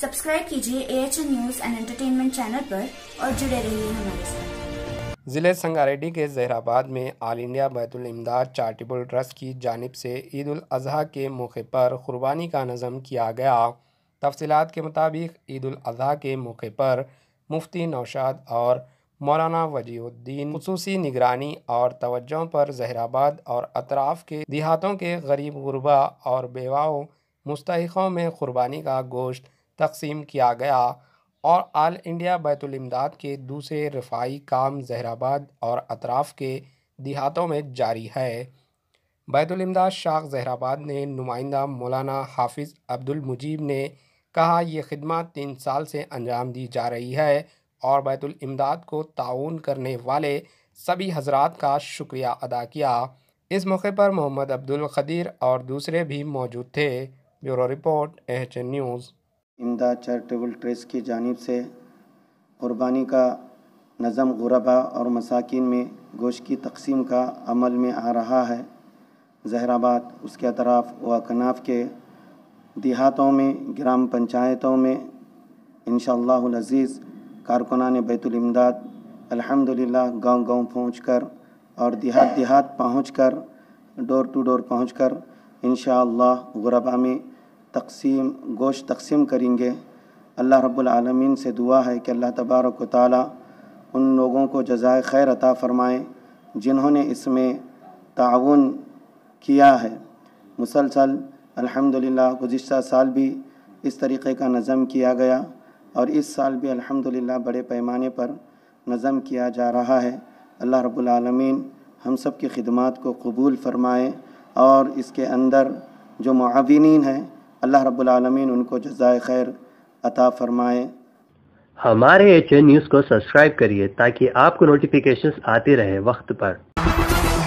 subscribe कीजिए A H news and entertainment channel पर और जुड़े रहिए हमारे साथ ज़िले संगारेड्डी के जहराबाद में आल इंडिया बैतुल इमदाद चैरिटेबल ट्रस्ट की जानब से ईद उल अजहा के मौके पर कुर्बानी का नज़म किया गया तफसलत के मुताबिक ईद उल अजहा के मौके पर मुफ्ती नौशाद और मौलाना वजीउद्दीन खसूसी निगरानी और तवज्जों पर जहराबाद और अतराफ़ के देहातों के गरीब गुरबा और बेवाओं मुस्तकों में कुर्बानी का गोश्त तकसीम किया गया और आल इंडिया बैतुलमदाद के दूसरे रफाई काम जहराबाद और अतराफ़ के देहातों में जारी है बैतुलमदाद शाख जहराबाद ने नुमाइंदा मौलाना हाफिज़ अब्दुल मुजीब ने कहा यह खिदमत तीन साल से अंजाम दी जा रही है और बैतुलमदाद को ताउन करने वाले सभी हजरात का शुक्रिया अदा किया इस मौके पर मोहम्मद अब्दुल खदीर और दूसरे भी मौजूद थे bureau report H news Imdad charitable trust की जानब से क़ुरबानी का नज़म गुरबा और मसाकिन में गोश की तकसीम का अमल में आ रहा है जहराबाद उसके अतराफ़ व अकनाफ़ के देहातों में ग्राम पंचायतों में इन शज़ीज़ कारकुनान बैतुलमदाद अल्हम्दुलिल्लाह गांव गांव कर और देहात देहात कर डोर टू डोर पहुँच कर इनशा गुरबा में तकसीम गोश तकसीम करेंगे अल्लाह रब्लमीन से दुआ है कि अल्लाह तबारक ताली उन लोगों को जजाय खैर अता फ़रमाएँ जिन्होंने इसमें ताउन किया है मुसलसल अल्हम्दुलिल्लाह गुज्त साल भी इस तरीक़े का नज़म किया गया और इस साल भी अल्हम्दुलिल्लाह बड़े पैमाने पर नज़म किया जा रहा है अल्लाह रब्लमीन हम सब की खिदमत को कबूल फ़रमाएँ और इसके अंदर जो मावीन हैं अल्लाह रबालमीन उनको जजाय खैर अता फ़रमाए हमारे एच न्यूज़ को सब्सक्राइब करिए ताकि आपको नोटिफिकेशंस आते रहे वक्त पर